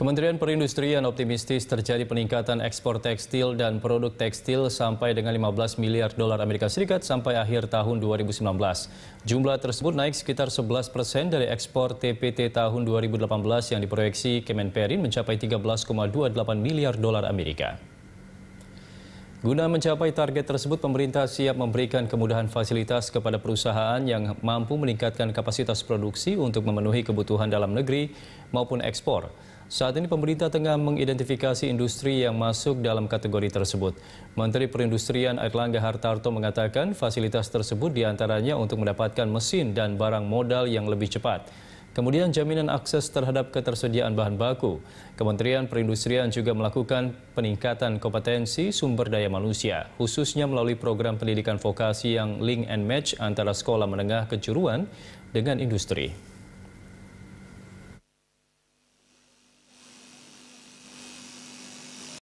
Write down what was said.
Kementerian Perindustrian optimistis terjadi peningkatan ekspor tekstil dan produk tekstil sampai dengan 15 miliar dolar Amerika Serikat sampai akhir tahun 2019. Jumlah tersebut naik sekitar 11 persen dari ekspor TPT tahun 2018 yang diproyeksi Kemenperin mencapai 13,28 miliar dolar Amerika. Guna mencapai target tersebut, pemerintah siap memberikan kemudahan fasilitas kepada perusahaan yang mampu meningkatkan kapasitas produksi untuk memenuhi kebutuhan dalam negeri maupun ekspor. Saat ini pemerintah tengah mengidentifikasi industri yang masuk dalam kategori tersebut. Menteri Perindustrian Erlangga Hartarto mengatakan fasilitas tersebut diantaranya untuk mendapatkan mesin dan barang modal yang lebih cepat. Kemudian jaminan akses terhadap ketersediaan bahan baku. Kementerian Perindustrian juga melakukan peningkatan kompetensi sumber daya manusia, khususnya melalui program pendidikan vokasi yang link and match antara sekolah menengah kejuruan dengan industri.